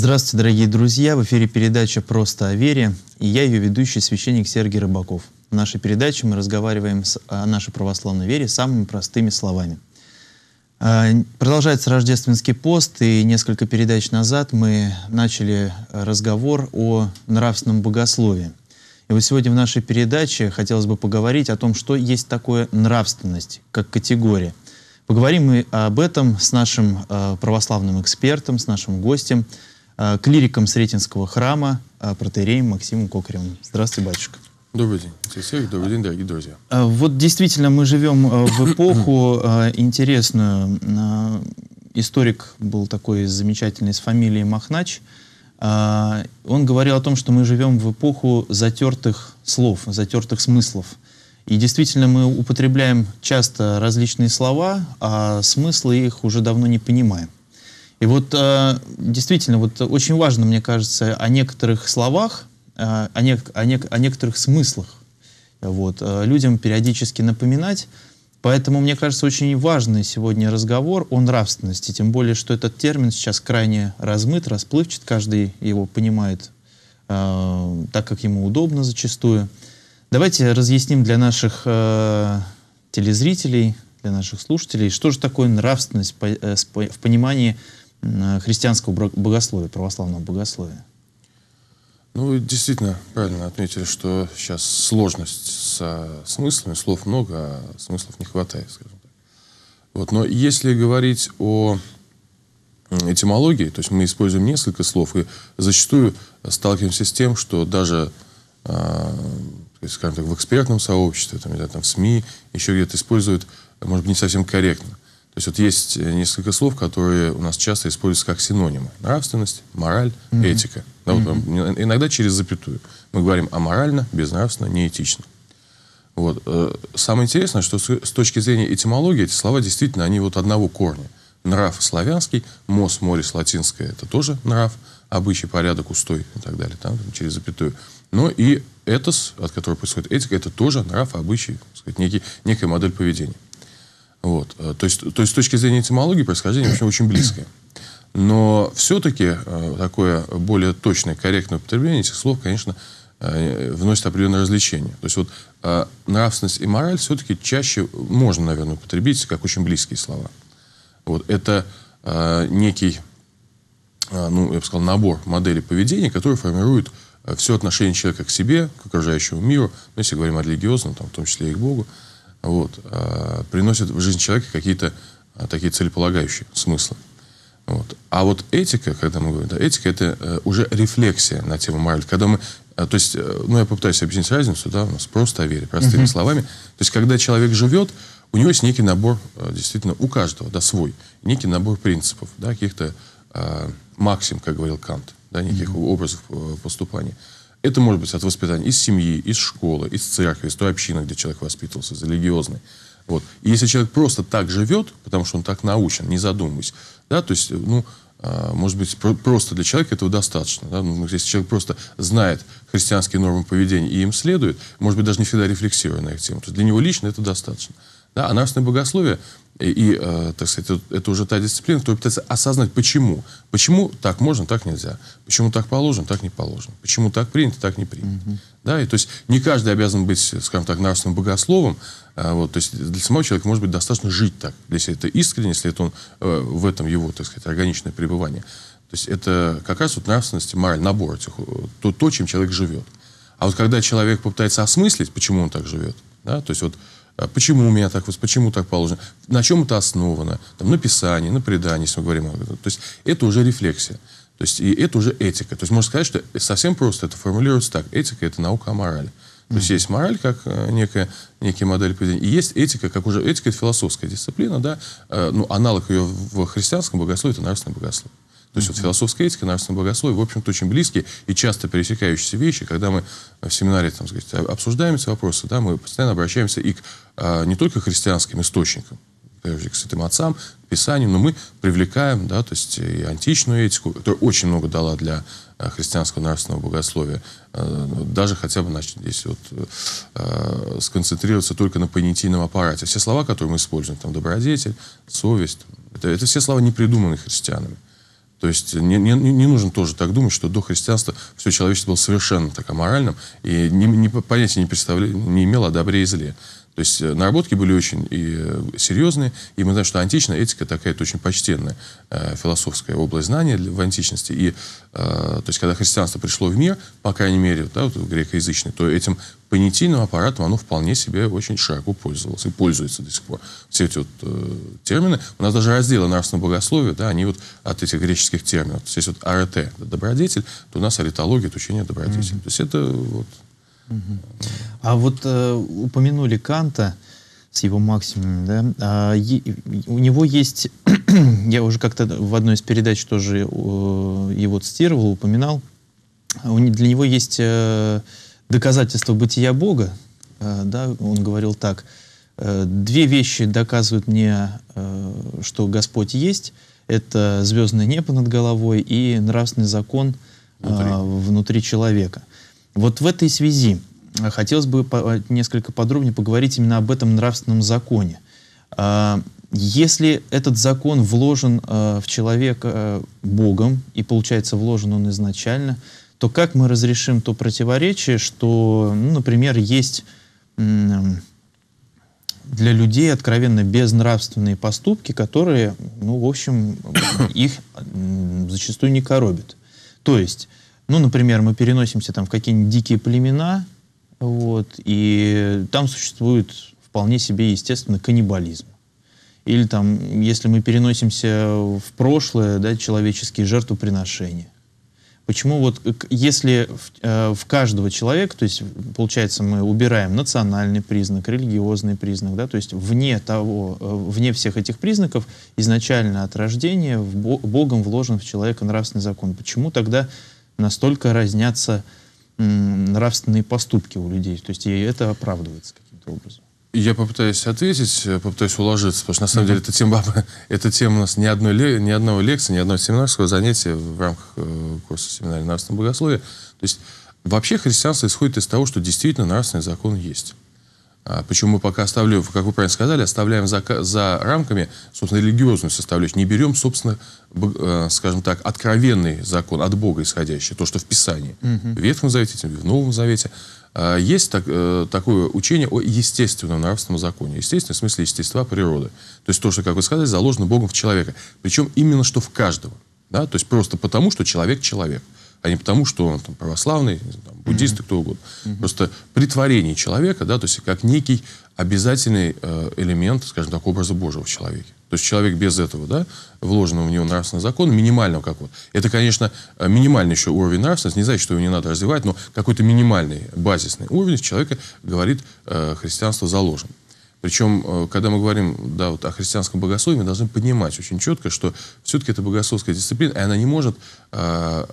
Здравствуйте, дорогие друзья! В эфире передача «Просто о вере» и я ее ведущий священник Сергей Рыбаков. В нашей передаче мы разговариваем с, о нашей православной вере самыми простыми словами. А, продолжается рождественский пост, и несколько передач назад мы начали разговор о нравственном богословии. И вот сегодня в нашей передаче хотелось бы поговорить о том, что есть такое нравственность как категория. Поговорим мы об этом с нашим а, православным экспертом, с нашим гостем – Э, клириком Сретенского храма, э, протеереем Максимом Кокаревым. Здравствуй, батюшка. Добрый день. Всех добрый день, дорогие друзья. Э, вот действительно мы живем в эпоху интересную. Историк был такой замечательный с фамилией Махнач. Он говорил о том, что мы живем в эпоху затертых слов, затертых смыслов. И действительно мы употребляем часто различные слова, а смыслы их уже давно не понимаем. И вот э, действительно, вот очень важно, мне кажется, о некоторых словах, э, о, не, о, не, о некоторых смыслах вот, э, людям периодически напоминать. Поэтому, мне кажется, очень важный сегодня разговор о нравственности, тем более, что этот термин сейчас крайне размыт, расплывчат, каждый его понимает так, как ему удобно зачастую. Давайте разъясним для наших телезрителей, для наших слушателей, что же такое нравственность в понимании Э, христианского богословия, православного богословия? Ну, вы действительно правильно отметили, что сейчас сложность с смыслами, слов много, а смыслов не хватает, скажем так. Вот, но если говорить о этимологии, то есть мы используем несколько слов и зачастую сталкиваемся с тем, что даже, э, скажем так, в экспертном сообществе, там, знаю, там, в СМИ, еще где-то используют, может быть, не совсем корректно. То есть вот есть э, несколько слов, которые у нас часто используются как синонимы. Нравственность, мораль, mm-hmm. этика. Да, вот, mm-hmm. Иногда через запятую. Мы говорим аморально, безнравственно, неэтично. Вот. Э, самое интересное, что с точки зрения этимологии эти слова действительно, они вот одного корня. Нрав славянский, мос море латинское, это тоже нрав, обычай, порядок, устой и так далее, там, там через запятую. Но и этос, от которого происходит этика, это тоже нрав, обычай, сказать, некий, некая модель поведения. Вот. Э, то, есть, то есть с точки зрения этимологии происхождение в очень близкое. Но все-таки э, такое более точное, корректное употребление этих слов, конечно, э, вносит определенное развлечение. То есть вот нравственность и мораль все-таки чаще можно, наверное, употребить как очень близкие слова. Вот это некий, ну, я бы сказал, набор моделей поведения, который формирует все отношение человека к себе, к окружающему миру, ну, если говорим о религиозном, там, в том числе и к Богу, вот, а, приносит в жизнь человека какие-то а, такие целеполагающие смыслы. Вот. А вот этика, когда мы говорим, да, этика это э, уже рефлексия на тему морали. Когда мы, э, то есть, э, ну я попытаюсь объяснить разницу, да, у нас просто о вере, простыми uh-huh. словами. То есть, когда человек живет, у него есть некий набор, э, действительно, у каждого, да, свой, некий набор принципов, да, каких-то э, максим, как говорил Кант, да, неких uh-huh. образов э, поступания. Это может быть от воспитания из семьи, из школы, из церкви, из той общины, где человек воспитывался, из религиозной. Вот. И если человек просто так живет, потому что он так научен, не задумываясь, да, то есть, ну, а, может быть, просто для человека этого достаточно. Да? Ну, если человек просто знает христианские нормы поведения и им следует, может быть, даже не всегда рефлексируя на их тему, то для него лично это достаточно. Да, а нравственное богословие и, и э, так сказать, это, это уже та дисциплина, которая пытается осознать, почему. Почему так можно, так нельзя. Почему так положено, так не положено. Почему так принято, так не принято. Угу. Да, и то есть не каждый обязан быть, скажем так, нравственным богословом. Э, вот, то есть для самого человека может быть достаточно жить так, если это искренне, если это он, э, в этом его, так сказать, органичное пребывание. То есть это как раз вот нравственность, мораль, набор этих, э, то, то, чем человек живет. А вот когда человек попытается осмыслить, почему он так живет, да, то есть вот а почему у меня так, почему так положено? На чем это основано? Там, на писании, на предании, если мы говорим об этом. То есть это уже рефлексия. То есть и это уже этика. То есть можно сказать, что совсем просто это формулируется так. Этика – это наука о морали. То есть есть мораль как э, некая, некая модель поведения, и есть этика, как уже этика – это философская дисциплина, да, э, ну, аналог ее в христианском богословии – это нравственное богословие. То есть вот философская этика, нравственное богословие, в общем-то, очень близкие и часто пересекающиеся вещи. Когда мы в семинаре там, сказать, обсуждаем эти вопросы, да, мы постоянно обращаемся и к а, не только христианским источникам, к святым отцам, к Писанию, но мы привлекаем, да, то есть и античную этику, которая очень много дала для а, христианского нравственного богословия. А, ну, даже хотя бы, значит, здесь вот а, сконцентрироваться только на понятийном аппарате. Все слова, которые мы используем, там, добродетель, совесть, это, это все слова не придуманные христианами. То есть не, не, не нужно тоже так думать, что до христианства все человечество было совершенно так аморальным и не, не, понятия не, представля, не имело о добре и зле. То есть э, наработки были очень и э, серьезные, и мы знаем, что античная этика такая это очень почтенная э, философская область знания для, в античности. И, э, то есть, когда христианство пришло в мир, по крайней мере, да, вот, грекоязычный, то этим понятийным аппаратом оно вполне себе очень широко пользовалось и пользуется до сих пор. Все эти вот э, термины, у нас даже разделы нравственного богословия, да, они вот от этих греческих терминов. То есть, вот АРТ – добродетель, то у нас аритология – это учение добродетель. Mm-hmm. То есть, это вот а вот э, упомянули Канта с его максимумом, да? А, е, у него есть, я уже как-то в одной из передач тоже э, его цитировал, упоминал. А у, для него есть э, доказательство бытия Бога, э, да? Он говорил так: э, две вещи доказывают мне, э, что Господь есть. Это звездное небо над головой и нравственный закон внутри, а, внутри человека. Вот в этой связи э, хотелось бы э, несколько подробнее поговорить именно об этом нравственном законе. А, если этот закон вложен э, в человека Богом, и получается вложен он изначально, то как мы разрешим то противоречие, что, ну, например, есть для людей откровенно безнравственные поступки, которые, ну, в общем, их зачастую не коробят. То есть ну, например, мы переносимся там в какие-нибудь дикие племена, вот, и там существует вполне себе, естественно, каннибализм. Или там, если мы переносимся в прошлое, да, человеческие жертвоприношения. Почему вот, если в, э, в каждого человека, то есть, получается, мы убираем национальный признак, религиозный признак, да, то есть вне того, э, вне всех этих признаков изначально от рождения в, Богом вложен в человека нравственный закон. Почему тогда настолько разнятся нравственные поступки у людей. То есть и это оправдывается каким-то образом. Я попытаюсь ответить, э, попытаюсь уложиться, потому что на самом mm-hmm. деле эта тема, эта тема у нас ни, одной, ни одного лекции, ни одного семинарского занятия в рамках э, курса семинария нравственного богословия. То есть вообще христианство исходит из того, что действительно нравственный закон есть. А почему мы пока оставляем, как вы правильно сказали, оставляем за, за рамками, собственно, религиозную составляющую. Не берем, собственно, э, скажем так, откровенный закон, от Бога исходящий, то, что в Писании. Угу. В Ветхом Завете, в Новом Завете. А есть так, э, такое учение о естественном нравственном законе. Естественно, в смысле естества природы. То есть то, что, как вы сказали, заложено Богом в человека. Причем именно что в каждого. Да? То есть просто потому, что человек человек а не потому, что он там, православный, там, буддист mm-hmm. кто угодно. Mm-hmm. Просто притворение человека, да, то есть как некий обязательный э, элемент, скажем так, образа Божьего в человеке. То есть человек без этого, да, вложенного в него нравственного закона, минимального какого-то. Это, конечно, э, минимальный еще уровень нравственности, не значит, что его не надо развивать, но какой-то минимальный, базисный уровень человека, говорит, э, христианство заложен Причем, э, когда мы говорим да, вот о христианском богословии, мы должны понимать очень четко, что все-таки это богословская дисциплина, и она не может э,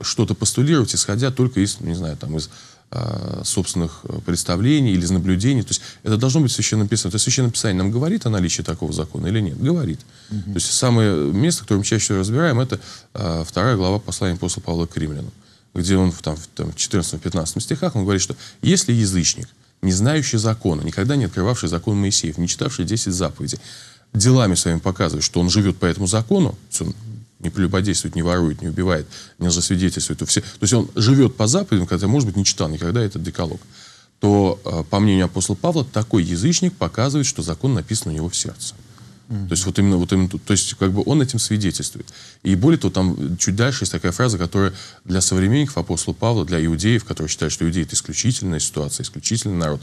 что-то постулировать, исходя только из, не знаю, там, из а, собственных э, представлений или из наблюдений. То есть это должно быть священное писание. То есть священное писание нам говорит о наличии такого закона или нет? Говорит. Угу. То есть самое место, которое мы чаще всего разбираем, это э, вторая глава послания апостола Павла к римлянам, где он там, в там, 14-15 стихах он говорит, что если язычник, не знающий закона, никогда не открывавший закон Моисеев, не читавший 10 заповедей, делами своими показывает, что он живет по этому закону, не прелюбодействует, не ворует, не убивает, не засвидетельствует. То, все, то есть он живет по заповедям, когда, может быть, не читал никогда этот деколог. То, э, по мнению апостола Павла, такой язычник показывает, что закон написан у него в сердце. Mm -hmm. То есть вот именно, вот именно, то есть как бы он этим свидетельствует. И более того, там чуть дальше есть такая фраза, которая для современников апостола Павла, для иудеев, которые считают, что иудеи это исключительная ситуация, исключительный народ,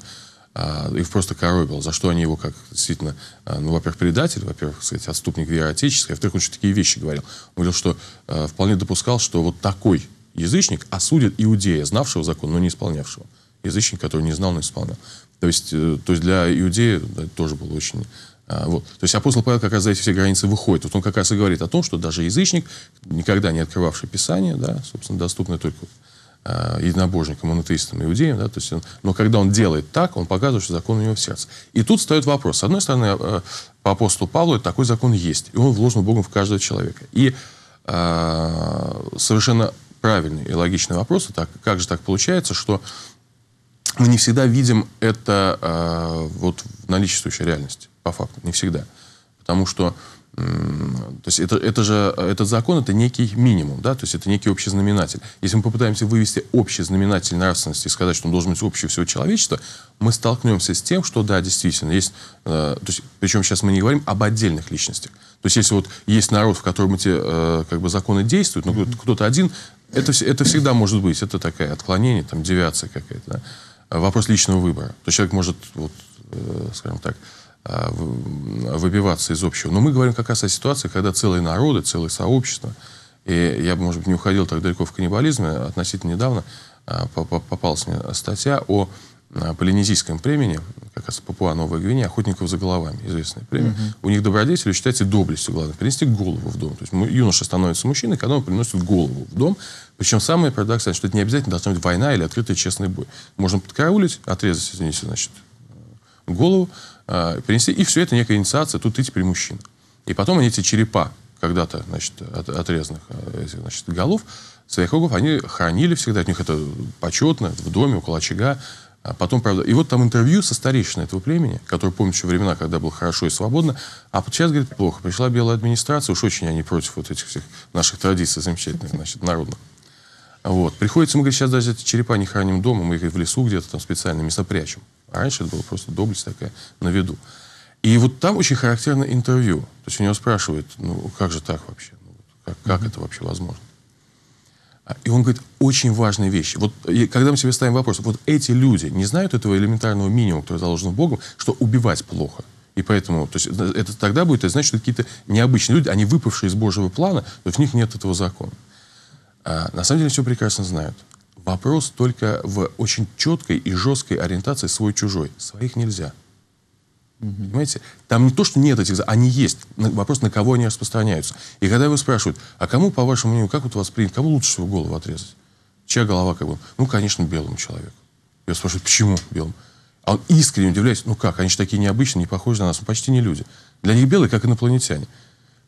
а, их просто коробил, за что они его как действительно, а, ну, во-первых, предатель, во-первых, сказать, отступник веры отеческой, а во-вторых, он еще такие вещи говорил. Он говорил, что э, вполне допускал, что вот такой язычник осудит иудея, знавшего закон, но не исполнявшего. Язычник, который не знал, но исполнял. То есть, э, то есть для иудея да, тоже было очень... Э, вот. То есть апостол Павел как раз за эти все границы выходит. Вот он как раз и говорит о том, что даже язычник, никогда не открывавший Писание, да, собственно, доступный только Э, единобожником, монотеистом, иудеем, да, то есть он, но когда он делает так, он показывает, что закон у него в сердце. И тут встает вопрос. С одной стороны, э, по апостолу Павлу такой закон есть, и он вложен Богом в каждого человека. И э, совершенно правильный и логичный вопрос, так, как же так получается, что мы не всегда видим это э, вот в наличествующей реальности, по факту, не всегда. Потому что э, то есть это, это же, этот закон это некий минимум, да, то есть это некий общий знаменатель. Если мы попытаемся вывести общий знаменатель нравственности и сказать, что он должен быть общий всего человечества, мы столкнемся с тем, что да, действительно, есть, э, то есть, причем сейчас мы не говорим об отдельных личностях. То есть если вот есть народ, в котором эти э, как бы законы действуют, но ну, кто-то, кто-то один, это, это всегда может быть, это такое отклонение, там, девиация какая-то, да? вопрос личного выбора. То есть человек может, вот, э, скажем так, э, а, выбиваться из общего. Но мы говорим как раз о ситуации, когда целые народы, целые сообщества, и я бы, может быть, не уходил так далеко в каннибализме, относительно недавно а, попалась мне статья о а, полинезийском премии, как раз Папуа Новая Гвинея, охотников за головами, известная премия. Угу. Uh У них добродетель считается доблестью главное, принести голову в дом. То есть юноша становится мужчиной, когда он приносит голову в дом. Причем самое парадоксальное, что это не обязательно должна быть война или открытый честный бой. Можно подкараулить, отрезать, извините, значит, голову, э, принести. И все это некая инициация, тут ты теперь мужчина. И потом они эти черепа, когда-то значит, от, отрезанных а, значит, голов, своих рогов, они хранили всегда, у них это почетно, в доме, около очага. А потом, правда, и вот там интервью со старейшиной этого племени, который помнит еще времена, когда было хорошо и свободно, а сейчас, говорит, плохо. Пришла белая администрация, уж очень они против вот этих всех наших традиций замечательных, значит, народных. Вот. Приходится, мы, говорит, сейчас даже эти черепа не храним дома, мы их в лесу где-то там специально место прячем. А раньше это была просто доблесть такая на виду. И вот там очень характерно интервью. То есть у него спрашивают, ну как же так вообще? Ну, как, как mm-hmm. это вообще возможно? А, и он говорит очень важные вещи. Вот и, когда мы себе ставим вопрос, вот эти люди не знают этого элементарного минимума, который заложен Богом, что убивать плохо. И поэтому, то есть э, это тогда будет, это значит, что какие-то необычные люди, они выпавшие из Божьего плана, то в них нет этого закона. А на самом деле все прекрасно знают. Вопрос только в очень четкой и жесткой ориентации свой-чужой. Своих нельзя. Угу. Понимаете? Там не то, что нет этих, они есть. Вопрос, на кого они распространяются. И когда его спрашивают, а кому, по вашему мнению, как вот у вас принято, кому лучше всего голову отрезать? Чья голова как бы? Ну, конечно, белому человеку. Я спрашиваю, почему белому? А он искренне удивляется, ну как, они же такие необычные, не похожи на нас, мы почти не люди. Для них белые, как инопланетяне.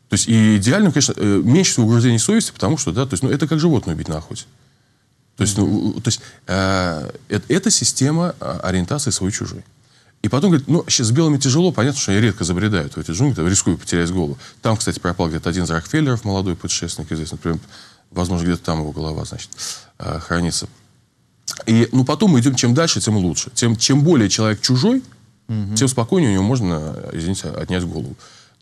То есть и идеально, конечно, э, меньше всего угрызений совести, потому что, да, то есть, ну, это как животное убить на охоте. То есть, ну, то есть э, это, это система а, ориентации свой-чужой. И потом говорит, ну, сейчас с белыми тяжело, понятно, что они редко забредают в эти джунгли, рискую потерять голову. Там, кстати, пропал где-то один из Рокфеллеров, молодой путешественник известный, например, возможно, где-то там его голова, значит, э, хранится. И, ну, потом мы идем, чем дальше, тем лучше. Тем, чем более человек чужой, угу. тем спокойнее у него можно, э, извините, отнять голову.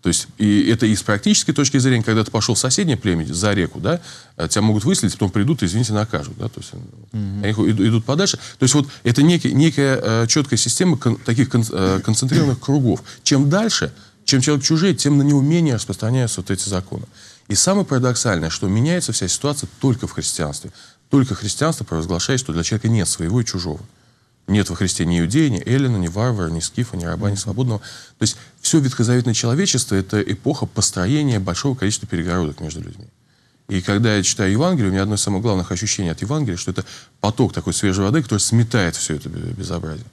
То есть и это из практической точки зрения, когда ты пошел в соседнее племя за реку, да, э, тебя могут выследить, потом придут и, извините, накажут. Да, то есть mm они идут подальше. То есть вот это некий, некая э, четкая система кон, таких кон, концентрированных кругов. Чем дальше, чем человек чужие, тем на него менее распространяются вот эти законы. И самое парадоксальное, что меняется вся ситуация только в христианстве. Только христианство провозглашает, что для человека нет своего и чужого. Нет во Христе ни иудея, ни эллина, ни варвара, ни скифа, ни раба, ни свободного. То есть все ветхозаветное человечество — это эпоха построения большого количества перегородок между людьми. И когда я читаю Евангелие, у меня одно из самых главных ощущений от Евангелия, что это поток такой свежей воды, который сметает все это безобразие.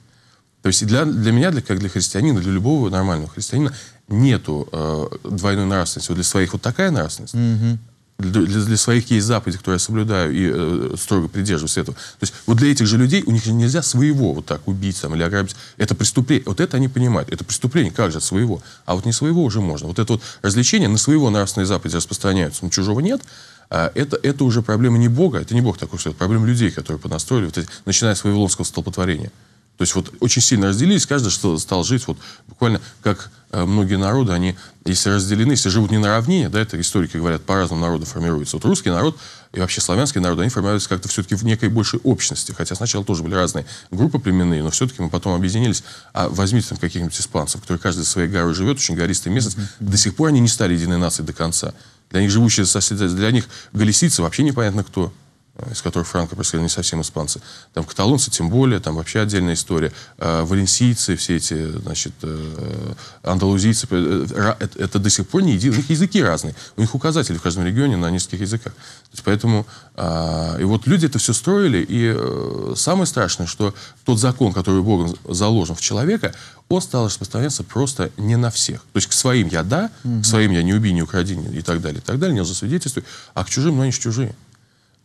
То есть для, для меня, для, как для христианина, для любого нормального христианина, нету э, двойной нравственности. Вот для своих вот такая нравственность, mm-hmm для, для своих есть заповедей, которые я соблюдаю и э, строго придерживаюсь этого. То есть вот для этих же людей, у них нельзя своего вот так убить там, или ограбить. Это преступление. Вот это они понимают. Это преступление, как же, от своего. А вот не своего уже можно. Вот это вот развлечение на своего нравственные заповеди распространяются, но ну, чужого нет. А это, это уже проблема не Бога, это не Бог такой, что это проблема людей, которые понастроили, вот эти, начиная с Вавилонского столпотворения. То есть вот очень сильно разделились, каждый что стал жить вот буквально как э, многие народы, они, если разделены, если живут не наравне, да, это историки говорят, по-разному народы формируются. Вот русский народ и вообще славянский народ, они формируются как-то все-таки в некой большей общности, хотя сначала тоже были разные группы племенные, но все-таки мы потом объединились. А возьмите там каких-нибудь испанцев, которые каждый своей горой живет, очень гористая местность, до сих пор они не стали единой нацией до конца. Для них живущие соседи, для них галисийцы вообще непонятно кто. Э, из которых франко происходили не совсем испанцы. Там каталонцы тем более, там вообще отдельная история. Э, валенсийцы, все эти, значит, э, андалузийцы, это до сих пор не едино. У них языки разные. У них указатели в каждом регионе на нескольких языках. то Есть, поэтому, и вот люди это все строили, и самое страшное, что тот закон, который Богом заложен в человека, он стал распространяться просто не на всех. То есть к своим я да, к своим я не убей, не укради, и так далее, и так далее, не засвидетельствуй, а к чужим, но они же чужие.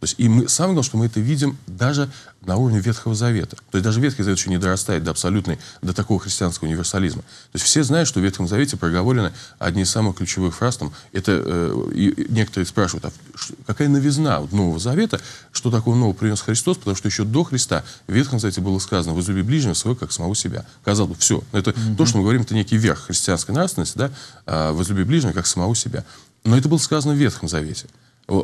То есть, и мы, самое главное, что мы это видим даже на уровне Ветхого Завета. То есть даже Ветхий Завет еще не дорастает до абсолютной, до такого христианского универсализма. То есть все знают, что в Ветхом Завете проговорены одни из самых ключевых фраз. Там, это, э, и некоторые спрашивают, а какая новизна вот, Нового Завета, что такого нового принес Христос, потому что еще до Христа в Ветхом Завете было сказано «возлюби ближнего своего, как самого себя». Казалось бы, все. это mm-hmm. то, что мы говорим, это некий верх христианской нравственности, да? «А, «возлюби ближнего, как самого себя». Но это было сказано в Ветхом Завете. А,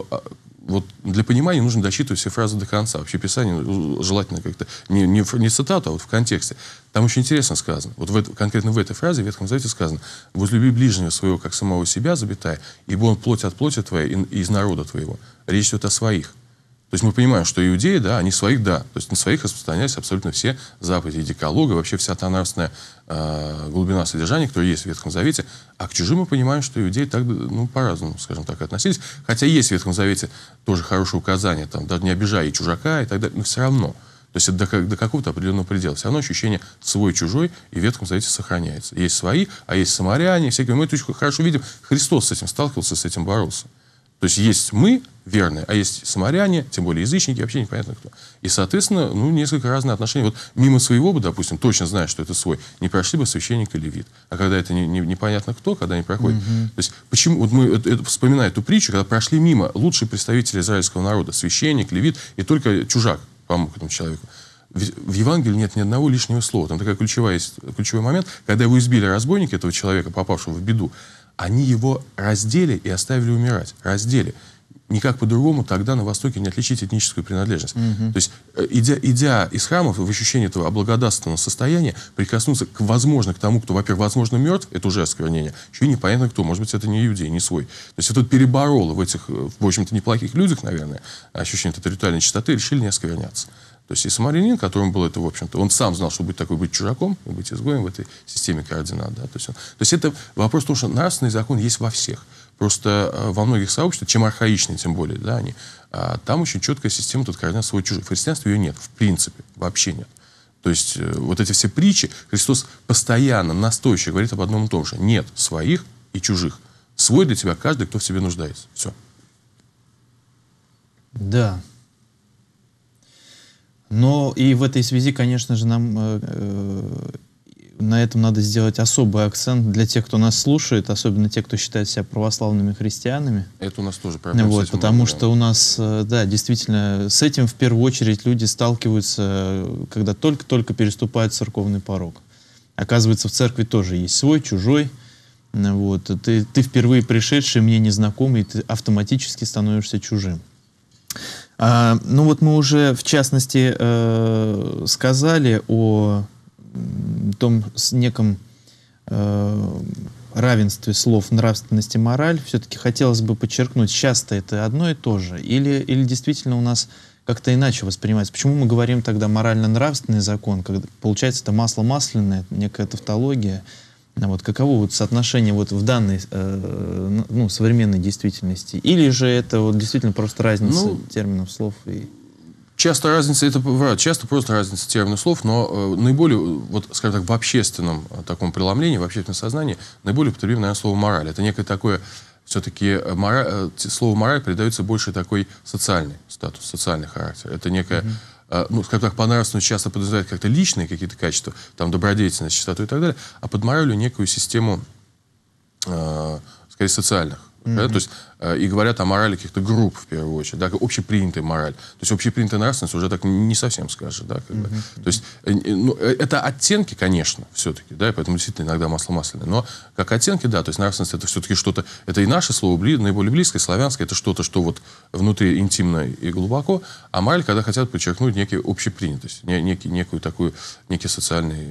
вот для понимания нужно дочитывать все фразы до конца. Вообще писание ну, желательно как-то не, не, не цитату, а вот в контексте. Там очень интересно сказано. Вот в это, конкретно в этой фразе в Ветхом Завете сказано «Возлюби ближнего своего, как самого себя, забитая, ибо он плоть от плоти твоей и из народа твоего». Речь идет о своих. То есть мы понимаем, что иудеи, да, они своих, да. То есть на своих распространялись абсолютно все заповеди, диколога, вообще вся та нравственная э, глубина содержания, которая есть в Ветхом Завете. А к чужим мы понимаем, что иудеи так, ну, по-разному, скажем так, относились. Хотя есть в Ветхом Завете тоже хорошее указание, там, даже не обижая и чужака, и так далее, но все равно. То есть это до, до какого-то определенного предела. Все равно ощущение свой-чужой и в Ветхом Завете сохраняется. Есть свои, а есть самаряне, всякие. Мы это очень хорошо видим. Христос с этим сталкивался, с этим боролся. То есть есть мы, верные. А есть самаряне, тем более язычники, вообще непонятно кто. И, соответственно, ну, несколько разных отношений. Вот мимо своего бы, допустим, точно зная, что это свой, не прошли бы священник или вид. А когда это не, не, непонятно кто, когда не проходит. Угу. То есть, почему, вот мы это, это, вспоминая эту притчу, когда прошли мимо лучшие представители израильского народа, священник, левит, и только чужак помог этому человеку. в Евангелии нет ни одного лишнего слова. Там такой ключевой момент, когда его избили разбойники, этого человека, попавшего в беду, они его раздели и оставили умирать. Раздели никак по-другому тогда на Востоке не отличить этническую принадлежность. Угу. То есть, э, идя, идя из храмов в ощущении этого облагодатственного состояния, прикоснуться, к, возможно, к тому, кто, во-первых, возможно, мертв, это уже осквернение, еще и непонятно кто, может быть, это не иудей, не свой. То есть, это перебороло в этих, э, в общем-то, неплохих людях, наверное, ощущение этой ритуальной чистоты, решили не оскверняться. То есть и самарянин, которому было это, в общем-то, он сам знал, что будет такой быть чужаком и быть изгоем в этой системе координат. Да? То, есть он, то есть это вопрос в том, что нравственный закон есть во всех. Просто э, во многих сообществах, чем архаичные тем более, да, они, а, там очень четкая система тут координат свой чужой. В христианстве ее нет, в принципе, вообще нет. То есть э, вот эти все притчи, Христос постоянно, настойчиво говорит об одном и том же. Нет своих и чужих. Свой для тебя каждый, кто в себе нуждается. Все. Да. Но и в этой связи, конечно же, нам э, э на этом надо сделать особый акцент для тех, кто нас слушает, особенно те, кто считает себя православными христианами. Это у нас тоже проблема. Вот, потому много, что у нас, э, да, действительно, с этим в первую очередь люди сталкиваются, когда только-только переступают церковный порог. Оказывается, в церкви тоже есть свой, чужой. Вот, ты, ты впервые пришедший, мне незнакомый, ты автоматически становишься чужим. А, ну вот мы уже, в частности, э, сказали о том с неком э, равенстве слов нравственность и мораль, все-таки хотелось бы подчеркнуть, часто это одно и то же, или, или действительно у нас как-то иначе воспринимается. Почему мы говорим тогда морально-нравственный закон, когда получается это масло масляное, некая тавтология? А вот каково вот соотношение вот в данной э, ну, ну, современной действительности? Или же это вот действительно просто разница ну, терминов слов и часто разница, это правда, часто просто разница терминов слов, но э, наиболее, э, вот, скажем так, в общественном э, таком преломлении, в общественном сознании, наиболее употребимо, наверное, слово «мораль». Это некое такое все-таки э, мора... слово «мораль» придается больше такой социальный статус, социальный характер. Это некое, mm -hmm. ну, скажем так, по нравственности часто подразумевает как-то личные какие-то качества, там, добродетельность, чистоту и так далее, а под моралью некую систему, э, скорее, социальных Mm-hmm. То есть, э, и говорят о морали каких-то групп, в первую очередь, да, общепринятая мораль. То есть общепринятая нравственность уже так не совсем скажет. Да, как mm-hmm. То есть, э, ну, э, это оттенки, конечно, все-таки, да, и поэтому действительно иногда масло масляное. Но как оттенки, да, то есть нравственность это все-таки что-то, это и наше слово, бли, наиболее близкое, славянское, это что-то, что вот внутри интимно и глубоко, а мораль, когда хотят подчеркнуть некую общепринятость, некий, некую такую, некий социальный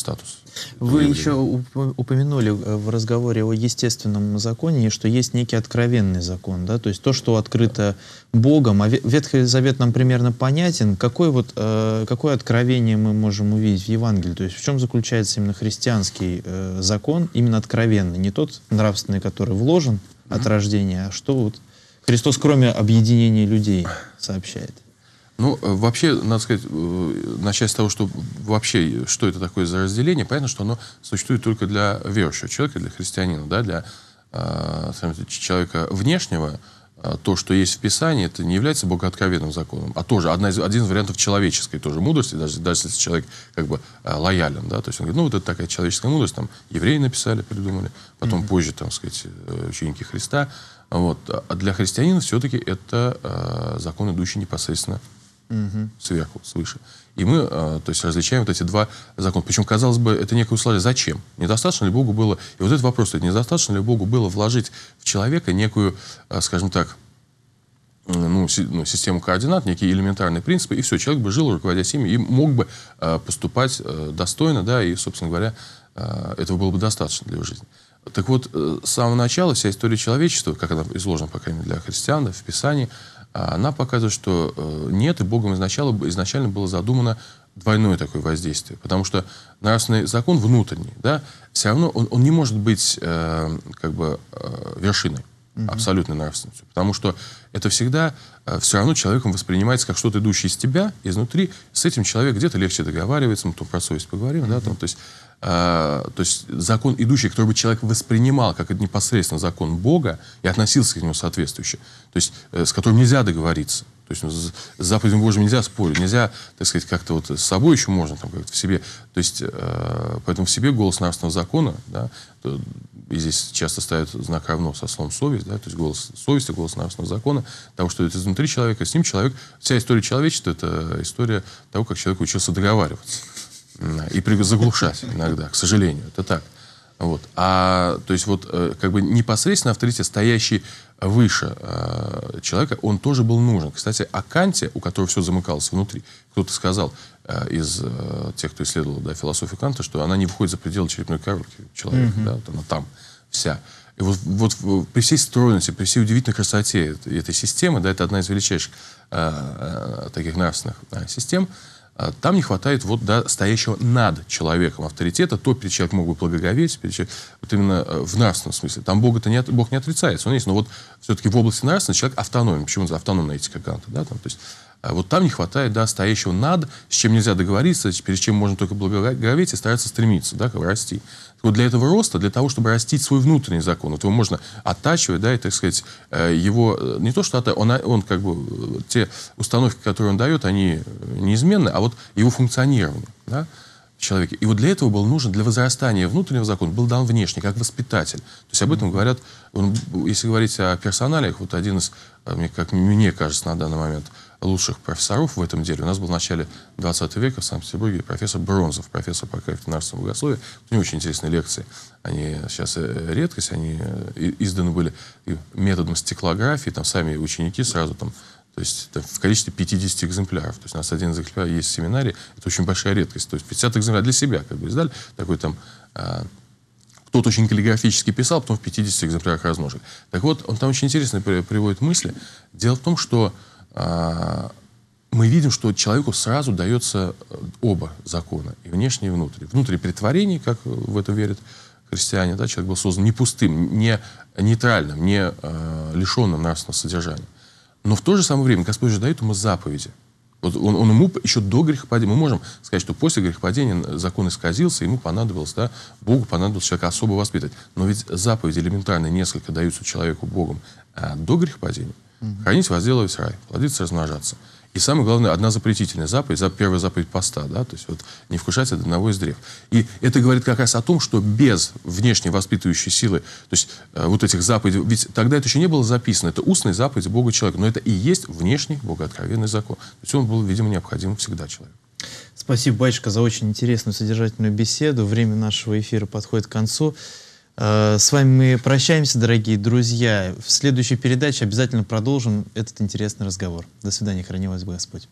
статус. Вы еще упомянули э, в разговоре о естественном законе, что есть некий откровенный закон, да, то есть то, что открыто Богом, а Ветхий Завет нам примерно понятен, какое вот, э, какое откровение мы можем увидеть в Евангелии, то есть в чем заключается именно христианский э, закон, именно откровенный, не тот нравственный, который вложен mm-hmm. от рождения, а что вот Христос, кроме объединения людей, сообщает. Ну, э, вообще, надо сказать, э, начать с того, что вообще, что это такое за разделение, понятно, что оно существует только для верующего человека, для христианина, да, для э, человека внешнего, а, то, что есть в Писании, это не является богооткровенным законом, а тоже одна из, один из вариантов человеческой тоже мудрости, даже, даже если человек как бы э, лоялен, да, то есть он говорит, ну вот это такая человеческая мудрость, там евреи написали, придумали, потом mm-hmm. позже, там, сказать, ученики Христа, вот, а для христианина все-таки это э, закон, идущий непосредственно угу. сверху, свыше. И мы э, то есть, различаем вот эти два закона. Причем, казалось бы, это некое условие. Зачем? Недостаточно ли Богу было... И вот этот вопрос, недостаточно ли Богу было вложить в человека некую, э, скажем так, ну, си, ну, систему координат, некие элементарные принципы, и все, человек бы жил, руководя семьей, и мог бы э, поступать э, достойно, да, и, собственно говоря, э, этого было бы достаточно для его жизни. Так вот, э, с самого начала вся история человечества, как она изложена, по крайней мере, для христиан да, в Писании, э, а она показывает, что э, нет, и Богом изначально, изначально было задумано двойное такое воздействие. Потому что нравственный закон внутренний, да, все равно он, он не может быть э, как бы э, вершиной угу. абсолютной нравственностью. Потому что это всегда э, все равно человеком воспринимается как что-то идущее из тебя, изнутри. С этим человек где-то легче договаривается, мы там про совесть поговорим, угу. да, там, то есть Э, то есть закон идущий, который бы человек воспринимал как это непосредственно закон Бога и относился к нему соответствующе, то есть э, с которым нельзя договориться. То есть ну, с заповедями Божьими нельзя спорить, нельзя, так сказать, как-то вот с собой еще можно, там, как-то в себе. То есть, э, поэтому в себе голос нравственного закона, да, то, и здесь часто ставят знак равно со словом совесть, да, то есть голос совести, голос нравственного закона, того, что это изнутри человека, с ним человек, вся история человечества, это история того, как человек учился договариваться и заглушать иногда, к сожалению, это так. Вот. А то есть вот э, как бы непосредственно авторитет, стоящий выше э, человека, он тоже был нужен. Кстати, о Канте, у которого все замыкалось внутри, кто-то сказал э, из э, тех, кто исследовал да, философию Канта, что она не выходит за пределы черепной коробки человека, mm-hmm. да, вот она там вся. И вот, вот при всей стройности, при всей удивительной красоте этой, системы, да, это одна из величайших э, э таких нравственных э, систем, э, а там не хватает вот да, стоящего над человеком авторитета, то, перед человек мог бы благоговеть, перед человек, вот именно э, в нравственном смысле. Там Бога-то не, Бог не отрицается, он есть, но вот все-таки в области нравственности человек автономен. Почему он автономная этика Канта? Да, там, то есть а вот там не хватает, да, стоящего над, с чем нельзя договориться, перед чем можно только благоговеть и стараться стремиться, да, как расти. Вот для этого роста, для того, чтобы растить свой внутренний закон, вот его можно оттачивать, да, и, так сказать, э, его, э, не то что оттачивать, он, а, он как бы, э, те установки, которые он дает, они неизменны, а вот его функционирование, да, человеке. И вот для этого был нужен, для возрастания внутреннего закона, был дан внешний, как воспитатель. То есть об этом говорят, если говорить о персоналиях, вот один из, мне, как мне кажется, на данный момент, лучших профессоров в этом деле. У нас был в начале 20 века в Санкт-Петербурге профессор Бронзов, профессор по кафедре кафедрнарскому богословия У него очень интересные лекции. Они э, сейчас э, редкость, они э, изданы были методом стеклографии, там сами ученики сразу там то есть это в количестве 50 экземпляров. То есть у нас один экземпляр есть в семинаре. Это очень большая редкость. То есть 50 экземпляров для себя как бы издали. Такой там... Э, кто-то очень каллиграфически писал, потом в 50 экземплярах размножили. Так вот, он там очень интересно приводит мысли. Дело в том, что а, мы видим, что человеку сразу дается э, оба закона, и внешний, и внутренний. Внутри притворений, как в это верят христиане, да, человек был создан не пустым, не нейтральным, не э, лишенным нравственного содержания. Но в то же самое время Господь же дает ему заповеди. Вот он, он ему еще до грехопадения, мы можем сказать, что после грехопадения закон исказился, ему понадобилось, да, Богу понадобилось человека особо воспитать. Но ведь заповеди элементарные несколько даются человеку Богом а до грехопадения. Угу. Хранить, возделывать рай, плодиться, размножаться. И самое главное, одна запретительная заповедь, первая заповедь поста, да, то есть вот не вкушать от одного из древ. И это говорит как раз о том, что без внешней воспитывающей силы, то есть э, вот этих заповедей, ведь тогда это еще не было записано, это устные заповеди Бога человека, но это и есть внешний богооткровенный закон. То есть он был, видимо, необходим всегда человеку. Спасибо, батюшка, за очень интересную содержательную беседу. Время нашего эфира подходит к концу. Э, с вами мы прощаемся, дорогие друзья. В следующей передаче обязательно продолжим этот интересный разговор. До свидания, храни вас Господь.